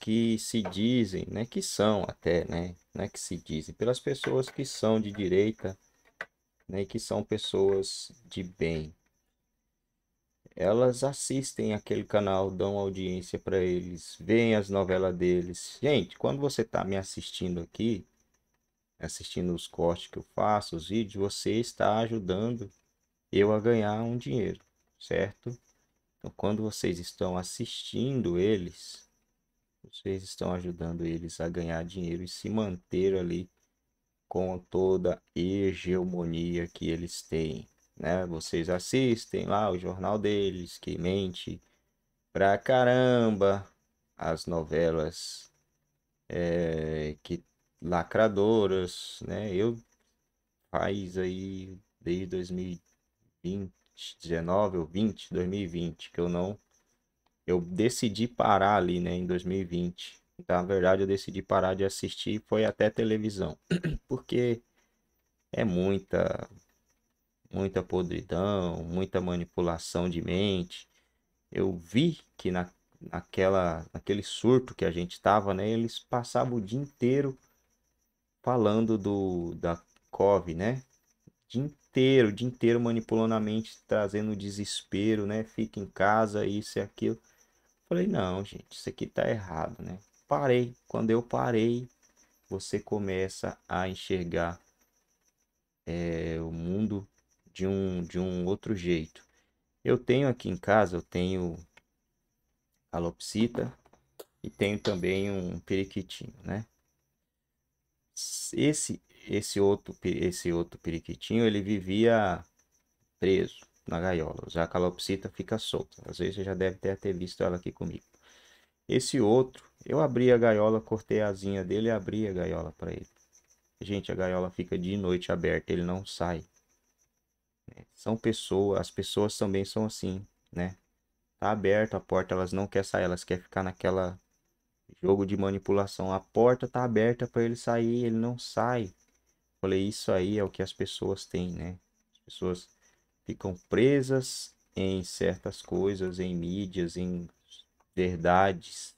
que se dizem, né, que são até, né, né, que se dizem pelas pessoas que são de direita, né, que são pessoas de bem. Elas assistem aquele canal, dão audiência para eles, veem as novelas deles. Gente, quando você está me assistindo aqui, assistindo os cortes que eu faço, os vídeos, você está ajudando eu a ganhar um dinheiro, certo? Então, quando vocês estão assistindo eles, vocês estão ajudando eles a ganhar dinheiro e se manter ali com toda a hegemonia que eles têm. Né? Vocês assistem lá o jornal deles, que mente pra caramba, as novelas é, que lacradoras, né? Eu faz aí desde 2020, 19 ou 20, 2020, que eu não eu decidi parar ali, né, em 2020. Então, na verdade, eu decidi parar de assistir foi até televisão, porque é muita muita podridão, muita manipulação de mente. Eu vi que na, naquela naquele surto que a gente estava, né, eles passavam o dia inteiro falando do da covid né? O dia inteiro, o dia inteiro manipulando a mente, trazendo desespero, né? Fica em casa, isso e aquilo. Falei, não, gente, isso aqui tá errado, né? Parei. Quando eu parei, você começa a enxergar é, o mundo de um, de um outro jeito. Eu tenho aqui em casa, eu tenho calopsita e tenho também um periquitinho, né? Esse, esse outro esse outro periquitinho, ele vivia preso na gaiola. Já a calopsita fica solta. Às vezes você já deve ter, ter visto ela aqui comigo. Esse outro, eu abri a gaiola, cortei a asinha dele e abri a gaiola para ele. Gente, a gaiola fica de noite aberta, ele não sai. É, são pessoas, as pessoas também são assim, né? Tá aberta a porta, elas não querem sair, elas querem ficar naquela jogo de manipulação. A porta tá aberta para ele sair, ele não sai. Falei, isso aí é o que as pessoas têm, né? As pessoas ficam presas em certas coisas, em mídias, em verdades,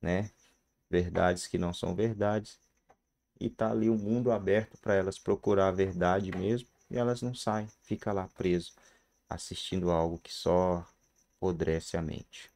né? Verdades que não são verdades. E tá ali o um mundo aberto para elas procurar a verdade mesmo, e elas não saem, fica lá preso, assistindo algo que só apodrece a mente.